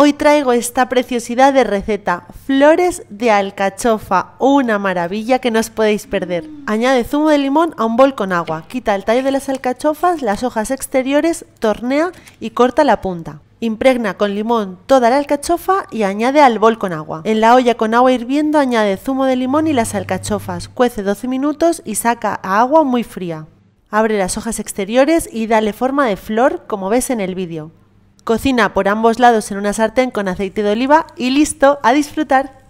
Hoy traigo esta preciosidad de receta, flores de alcachofa, una maravilla que no os podéis perder. Añade zumo de limón a un bol con agua, quita el tallo de las alcachofas, las hojas exteriores, tornea y corta la punta. Impregna con limón toda la alcachofa y añade al bol con agua. En la olla con agua hirviendo añade zumo de limón y las alcachofas, cuece 12 minutos y saca a agua muy fría. Abre las hojas exteriores y dale forma de flor como ves en el vídeo. Cocina por ambos lados en una sartén con aceite de oliva y listo, a disfrutar.